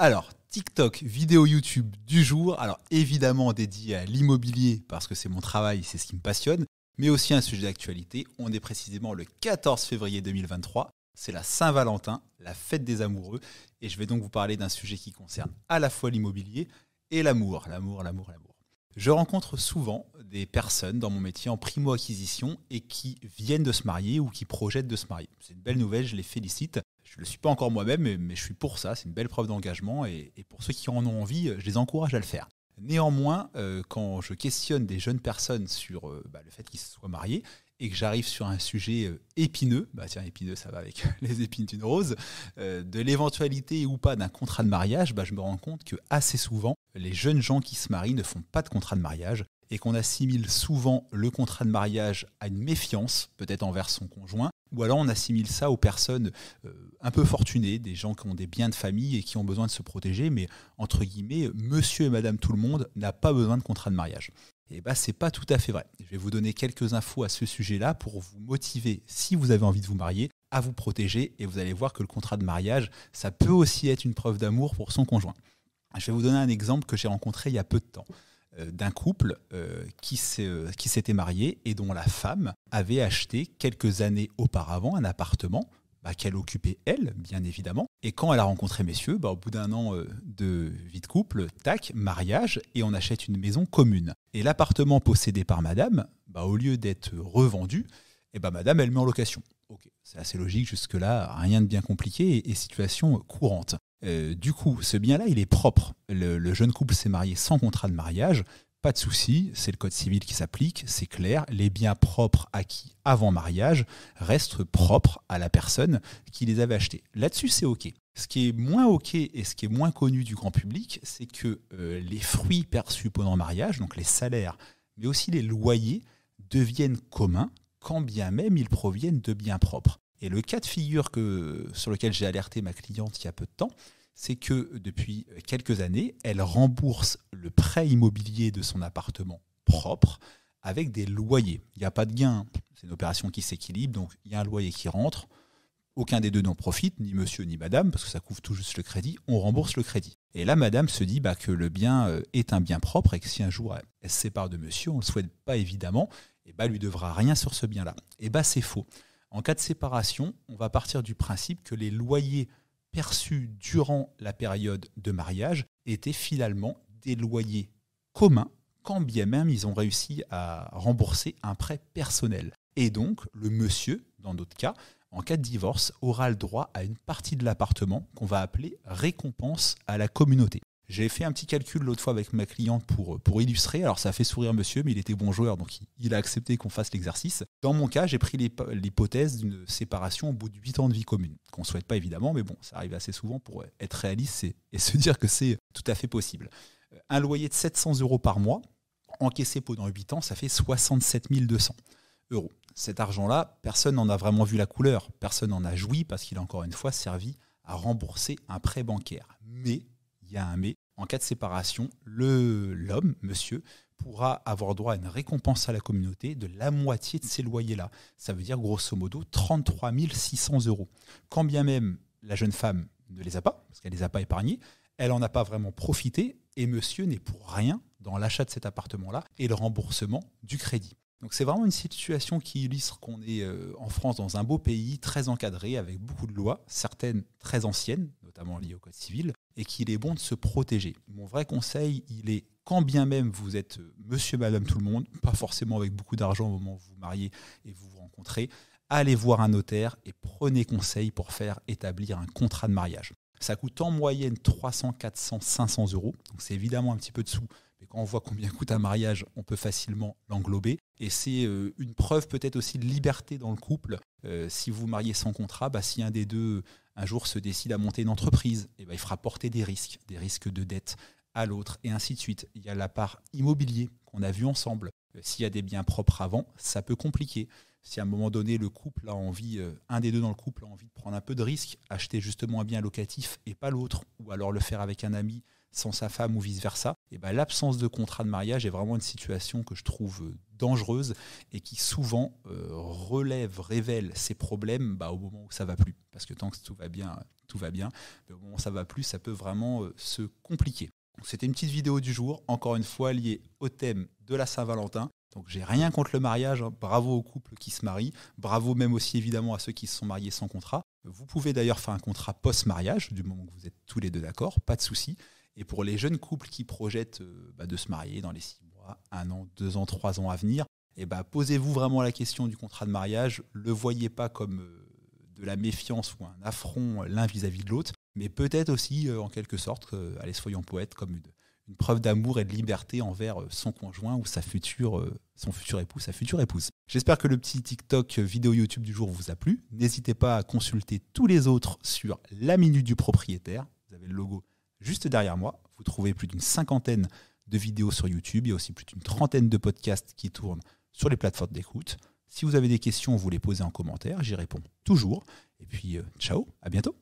Alors, TikTok, vidéo YouTube du jour. Alors, évidemment, dédié à l'immobilier parce que c'est mon travail, c'est ce qui me passionne, mais aussi un sujet d'actualité. On est précisément le 14 février 2023. C'est la Saint-Valentin, la fête des amoureux. Et je vais donc vous parler d'un sujet qui concerne à la fois l'immobilier et l'amour. L'amour, l'amour, l'amour. Je rencontre souvent des personnes dans mon métier en primo-acquisition et qui viennent de se marier ou qui projettent de se marier. C'est une belle nouvelle, je les félicite. Je ne le suis pas encore moi-même, mais, je suis pour ça. C'est une belle preuve d'engagement. Et, pour ceux qui en ont envie, euh, je les encourage à le faire. Néanmoins, euh, quand je questionne des jeunes personnes sur euh, bah, le fait qu'ils se soient mariés et que j'arrive sur un sujet épineux, bah tiens, épineux, ça va avec les épines d'une rose, de l'éventualité ou pas d'un contrat de mariage, bah, je me rends compte que assez souvent, les jeunes gens qui se marient ne font pas de contrat de mariage et qu'on assimile souvent le contrat de mariage à une méfiance, peut-être envers son conjoint, ou alors on assimile ça aux personnes euh, un peu fortunées, des gens qui ont des biens de famille et qui ont besoin de se protéger, mais entre guillemets, monsieur et madame tout le monde n'a pas besoin de contrat de mariage. Et eh bien, c'est pas tout à fait vrai. Je vais vous donner quelques infos à ce sujet-là pour vous motiver, si vous avez envie de vous marier, à vous protéger et vous allez voir que le contrat de mariage, ça peut aussi être une preuve d'amour pour son conjoint. Je vais vous donner un exemple que j'ai rencontré il y a peu de temps. Euh, d'un couple euh, euh, qui s'était marié et dont la femme avait acheté quelques années auparavant un appartement bah, qu'elle occupait elle, bien évidemment. Et quand elle a rencontré messieurs, bah, au bout d'un an de vie de couple, tac, mariage, et on achète une maison commune. Et l'appartement possédé par madame, bah, au lieu d'être revendu, et eh ben, madame, elle met en location. c'est assez logique jusque-là, rien de bien compliqué et situation courante. Euh, du coup, ce bien-là, il est propre. Le, jeune couple s'est marié sans contrat de mariage. Pas de souci, c'est le code civil qui s'applique, c'est clair. Les biens propres acquis avant mariage restent propres à la personne qui les avait achetés. Là-dessus, c'est OK. Ce qui est moins OK et ce qui est moins connu du grand public, c'est que euh, les fruits perçus pendant le mariage, donc les salaires, mais aussi les loyers, deviennent communs, quand bien même ils proviennent de biens propres. Et le cas de figure que, sur lequel j'ai alerté ma cliente il y a peu de temps, c'est que depuis quelques années, elle rembourse le prêt immobilier de son appartement propre avec des loyers. Il n'y a pas de gain, hein. c'est une opération qui s'équilibre, donc il y a un loyer qui rentre, aucun des deux n'en profite, ni monsieur ni madame, parce que ça couvre tout juste le crédit, on rembourse le crédit. Et là, madame se dit bah, que le bien euh, est un bien propre et que si un jour elle se sépare de monsieur, on ne le souhaite pas évidemment, et bah, lui devra rien sur ce bien-là. Et bah c'est faux. En cas de séparation, on va partir du principe que les loyers perçus durant la période de mariage étaient finalement des loyers communs, quand bien même ils ont réussi à rembourser un prêt personnel. Et donc, le monsieur, dans d'autres cas, en cas de divorce, aura le droit à une partie de l'appartement qu'on va appeler récompense à la communauté. J'ai fait un petit calcul l'autre fois avec ma cliente pour, euh, pour illustrer. Alors ça fait sourire monsieur, mais il était bon joueur, donc il, a accepté qu'on fasse l'exercice. Dans mon cas, j'ai pris l'hypothèse d'une séparation au bout de 8 ans de vie commune, qu'on ne souhaite pas évidemment, mais bon, ça arrive assez souvent pour euh, être réaliste et, se dire que c'est tout à fait possible. Euh, un loyer de 700 euros par mois, encaissé pendant 8 ans, ça fait 67 200 euros. Cet argent-là, personne n'en a vraiment vu la couleur, personne n'en a joui parce qu'il a encore une fois servi à rembourser un prêt bancaire. Mais il y a un mais. En cas de séparation, l'homme, monsieur, pourra avoir droit à une récompense à la communauté de la moitié de ces loyers-là. Ça veut dire grosso modo 33 600 euros. Quand bien même la jeune femme ne les a pas, parce qu'elle ne les a pas épargnés, elle n'en a pas vraiment profité et monsieur n'est pour rien dans l'achat de cet appartement-là et le remboursement du crédit. Donc c'est vraiment une situation qui illustre qu'on est euh, en France dans un beau pays très encadré avec beaucoup de lois, certaines très anciennes, notamment liées au Code civil, et qu'il est bon de se protéger. Mon vrai conseil, il est quand bien même vous êtes euh, monsieur, madame, tout le monde, pas forcément avec beaucoup d'argent au moment où vous vous mariez et vous vous rencontrez, allez voir un notaire et prenez conseil pour faire établir un contrat de mariage. Ça coûte en moyenne 300, 400, 500 euros. Donc c'est évidemment un petit peu de sous quand on voit combien coûte un mariage, on peut facilement l'englober. Et c'est euh, une preuve peut-être aussi de liberté dans le couple. Euh, si vous mariez sans contrat, bah, si un des deux un jour se décide à monter une entreprise, et eh ben, il fera porter des risques, des risques de dette à l'autre, et ainsi de suite. Il y a la part immobilier qu'on a vue ensemble. Euh, s'il y a des biens propres avant, ça peut compliquer si à un moment donné le couple a envie, un des deux dans le couple a envie de prendre un peu de risque, acheter justement un bien locatif et pas l'autre, ou alors le faire avec un ami sans sa femme ou vice versa, eh ben, l'absence de contrat de mariage est vraiment une situation que je trouve euh, dangereuse et qui souvent euh, relève, révèle ses problèmes bah, au moment où ça va plus. Parce que tant que tout va bien, tout va bien. Mais au moment où ça va plus, ça peut vraiment euh, se compliquer. c'était une petite vidéo du jour, encore une fois liée au thème de la Saint-Valentin. Donc j'ai rien contre le mariage, hein. bravo aux couples qui se marient, bravo même aussi évidemment à ceux qui se sont mariés sans contrat. Vous pouvez d'ailleurs faire un contrat post-mariage, du moment que vous êtes tous les deux d'accord, pas de souci. Et pour les jeunes couples qui projettent euh, bah, de se marier dans les six mois, un an, deux ans, trois ans à venir, eh bah, posez-vous vraiment la question du contrat de mariage. Le voyez pas comme euh, de la méfiance ou un affront l'un vis-à-vis de l'autre, mais peut-être aussi, euh, en quelque sorte, allez, soyons poètes, comme une, preuve d'amour et de liberté envers son conjoint ou sa future, son futur époux, sa future épouse. J'espère que le petit TikTok vidéo YouTube du jour vous a plu. N'hésitez pas à consulter tous les autres sur la minute du propriétaire. Vous avez le logo Juste derrière moi, vous trouvez plus d'une cinquantaine de vidéos sur YouTube. et aussi plus d'une trentaine de podcasts qui tournent sur les plateformes d'écoute. Si vous avez des questions, vous les posez en commentaire. J'y réponds toujours. Et puis, euh, ciao, à bientôt.